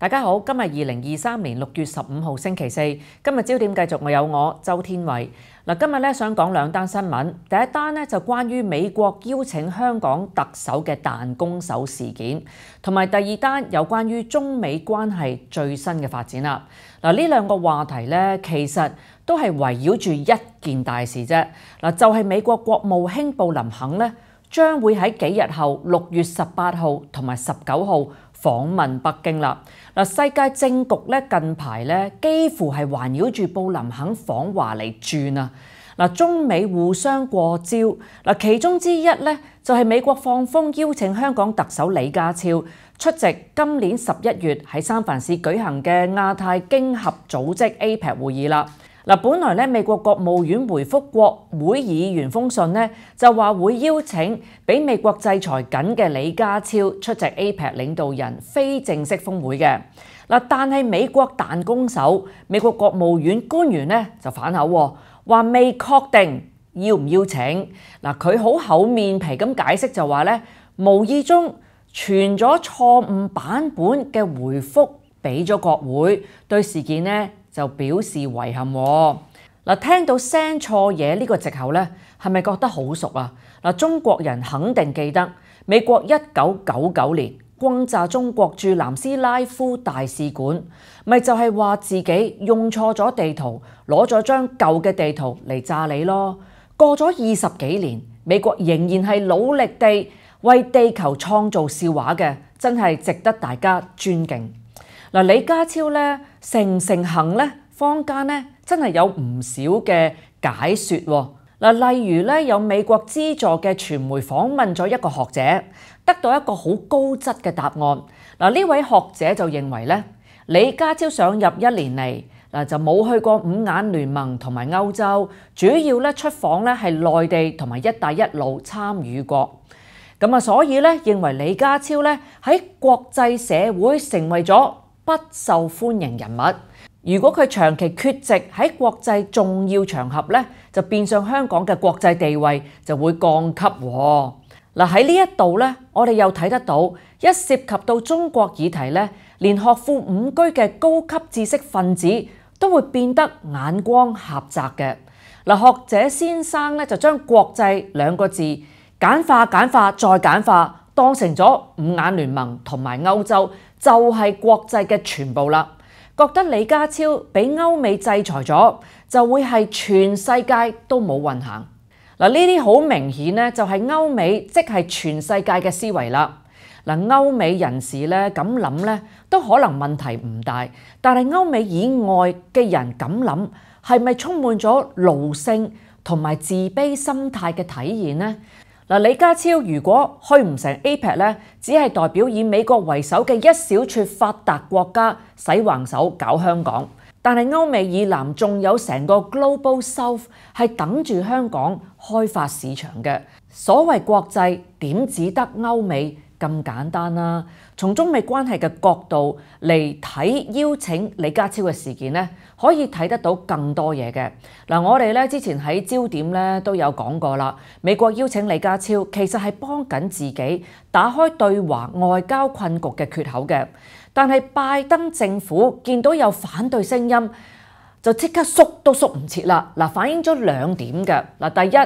大家好，今日二零二三年六月十五号星期四，今日焦点继续我有我周天伟嗱，今日咧想讲两单新闻，第一单咧就关于美国邀请香港特首嘅弹弓手事件，同埋第二单有关于中美关系最新嘅发展啦。嗱，呢两个话题咧，其实都系围绕住一件大事啫。嗱，就系美国国务卿布林肯咧，将会喺几日后，六月十八号同埋十九号。訪問北京啦！嗱，世界政局咧近排咧幾乎係環繞住布林肯訪華嚟轉啊！嗱，中美互相過招，嗱其中之一咧就係美國放風邀請香港特首李家超出席今年十一月喺三藩市舉行嘅亞太經合組織 APEC 會議啦。嗱，本来咧，美國國務院回覆國會議員封信咧，就話會邀請俾美國制裁緊嘅李家超出席 APEC 領導人非正式峰會嘅。嗱，但係美國彈弓手，美國國務院官員咧就反口，話未確定要唔邀請。嗱，佢好厚面皮咁解釋就話咧，無意中傳咗錯誤版本嘅回覆俾咗國會，對事件咧。就表示遺憾。嗱，聽到聲錯嘢呢個藉口咧，係咪覺得好熟啊？嗱，中國人肯定記得美國一九九九年轟炸中國駐南斯拉夫大使館，咪就係話自己用錯咗地圖，攞咗張舊嘅地圖嚟炸你咯。過咗二十幾年，美國仍然係努力地為地球創造笑話嘅，真係值得大家尊敬。嗱，李家超咧成成行咧，坊間咧真係有唔少嘅解説。嗱，例如咧有美國資助嘅傳媒訪問咗一個學者，得到一個好高質嘅答案。嗱，呢位學者就認為咧，李家超上入一年嚟嗱就冇去過五眼聯盟同埋歐洲，主要咧出訪咧係內地同埋一帶一路參與國。咁啊，所以咧認為李家超咧喺國際社會成為咗。不受欢迎人物，如果佢長期缺席喺國際重要場合咧，就變相香港嘅國際地位就會降級。嗱喺呢一度咧，我哋又睇得到一涉及到中國議題咧，連學富五居嘅高級知識分子都會變得眼光狹窄嘅。嗱，學者先生咧就將國際兩個字簡化、簡化再簡化，當成咗五眼聯盟同埋歐洲。就係國際嘅全部啦。覺得李家超俾歐美制裁咗，就會係全世界都冇運行。嗱，呢啲好明顯咧，就係歐美即係全世界嘅思維啦。嗱，歐美人士咧咁諗咧，都可能問題唔大。但係歐美以外嘅人咁諗，係咪充滿咗奴性同埋自卑心態嘅體現咧？嗱，李家超如果去唔成 A c 咧，只係代表以美國為首嘅一小撮發達國家使橫手搞香港，但係歐美以南仲有成個 global south 係等住香港開發市場嘅，所謂國際點止得歐美？咁簡單啦！從中美關係嘅角度嚟睇，邀請李家超嘅事件咧，可以睇得到更多嘢嘅。嗱，我哋咧之前喺焦點咧都有講過啦，美國邀請李家超其實係幫緊自己打開對華外交困局嘅缺口嘅。但係拜登政府見到有反對聲音，就即刻縮都縮唔切啦。嗱，反映咗兩點嘅嗱，第一，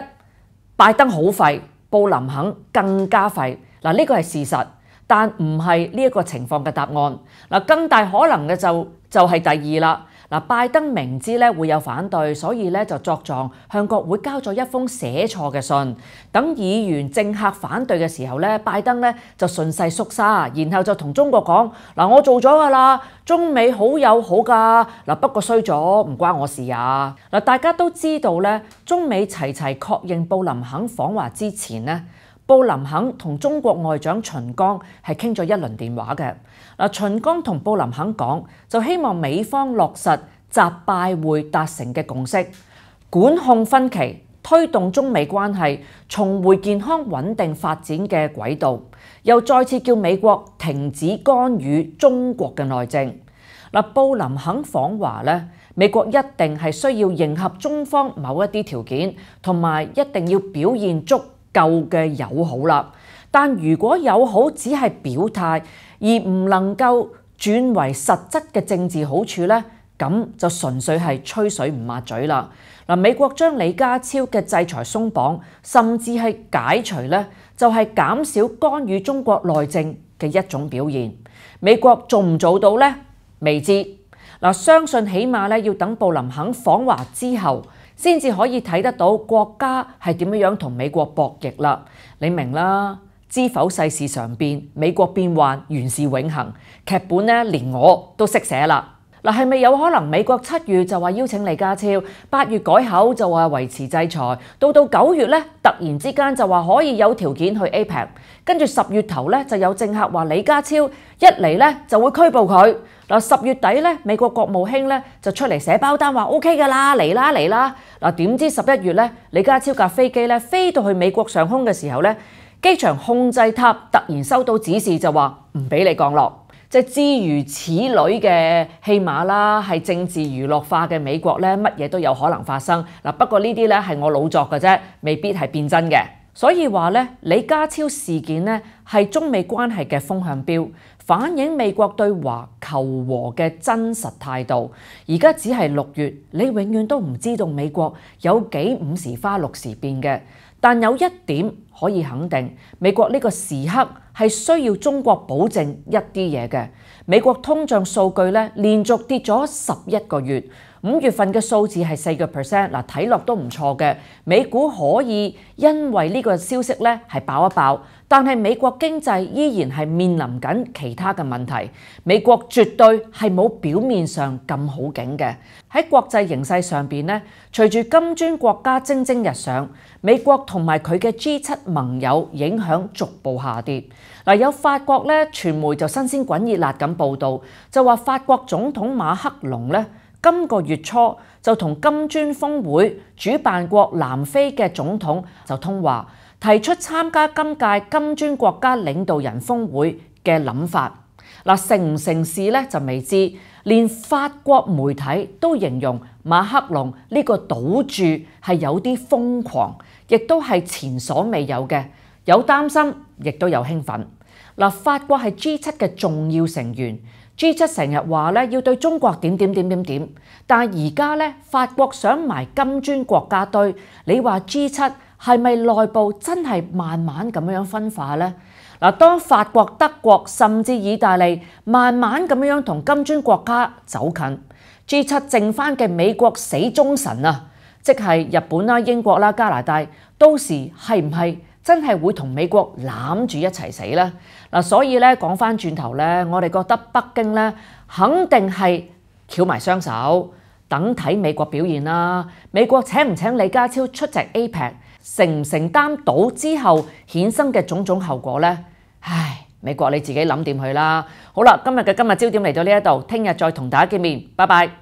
拜登好廢。布林肯更加廢，嗱呢個係事實，但唔係呢一個情況嘅答案。嗱，更大可能嘅就就係第二啦。嗱，拜登明知咧會有反對，所以咧就作狀向國會交咗一封寫錯嘅信。等議員政客反對嘅時候咧，拜登咧就順勢縮沙，然後就同中國講：嗱，我做咗噶啦，中美好友好噶。嗱，不過衰咗，唔關我事呀。嗱，大家都知道咧，中美齊齊確認布林肯訪華之前咧。布林肯同中国外长秦刚系倾咗一轮电话嘅。嗱，秦刚同布林肯讲，就希望美方落实集拜会达成嘅共识，管控分歧，推动中美关系重回健康稳定发展嘅轨道，又再次叫美国停止干预中国嘅内政。嗱，布林肯访华咧，美国一定系需要迎合中方某一啲条件，同埋一定要表现足。舊嘅友好啦，但如果友好只係表態而唔能夠轉為實質嘅政治好處咧，咁就純粹係吹水唔抹嘴啦。嗱，美國將李家超嘅制裁鬆綁，甚至係解除咧，就係減少干預中國內政嘅一種表現。美國做唔做到呢？未知。嗱，相信起碼咧要等布林肯訪華之後。先至可以睇得到國家係點樣樣同美國博弈啦，你明啦？知否世事常變，美國變幻原是永恆劇本咧，連我都識寫啦。嗱，係咪有可能美國七月就話邀請李家超，八月改口就話維持制裁，到到九月咧突然之間就話可以有條件去 APEC，跟住十月頭咧就有政客話李家超一嚟咧就會拘捕佢。嗱，十月底咧，美國國務卿咧就出嚟寫包單話 O K 㗎啦，嚟啦嚟啦。嗱，點知十一月咧，李家超架飛機咧飛到去美國上空嘅時候咧，機場控制塔突然收到指示就話唔俾你降落。即係諸如此類嘅戲碼啦，係政治娛樂化嘅美國咧，乜嘢都有可能發生嗱。不過呢啲咧係我老作嘅啫，未必係變真嘅。所以话咧，李家超事件咧系中美关系嘅风向标，反映美国对华求和嘅真实态度。而家只系六月，你永远都唔知道美国有几五时花六时变嘅。但有一点可以肯定，美国呢个时刻系需要中国保证一啲嘢嘅。美国通胀数据咧连续跌咗十一个月。五月份嘅數字係四個 percent，嗱睇落都唔錯嘅。美股可以因為呢個消息咧係爆一爆，但係美國經濟依然係面臨緊其他嘅問題。美國絕對係冇表面上咁好景嘅。喺國際形勢上邊咧，隨住金磚國家蒸蒸日上，美國同埋佢嘅 G 七盟友影響逐步下跌。嗱，有法國咧，傳媒就新鮮滾熱辣咁報導，就話法國總統馬克龍咧。今個月初就同金磚峰會主辦國南非嘅總統就通話，提出參加今屆金磚國家領導人峰會嘅諗法。嗱，成唔成事咧就未知。連法國媒體都形容馬克龍呢個賭注係有啲瘋狂，亦都係前所未有嘅，有擔心，亦都有興奮。嗱，法國係 G 七嘅重要成員。G 七成日话咧要对中国点点点点点，但而家咧法国想埋金砖国家堆，你话 G 七系咪内部真系慢慢咁样分化呢？嗱，当法國、德國甚至意大利慢慢咁样同金砖國家走近，G 七剩翻嘅美國死忠臣啊，即係日本啦、英國啦、加拿大，到時係唔係？真係會同美國攬住一齊死啦嗱，所以咧講翻轉頭咧，我哋覺得北京咧肯定係翹埋雙手等睇美國表現啦。美國請唔請李家超出席 APEC，承唔承擔到之後衍生嘅種種後果咧？唉，美國你自己諗掂佢啦。好啦，今日嘅今日焦點嚟到呢一度，聽日再同大家見面，拜拜。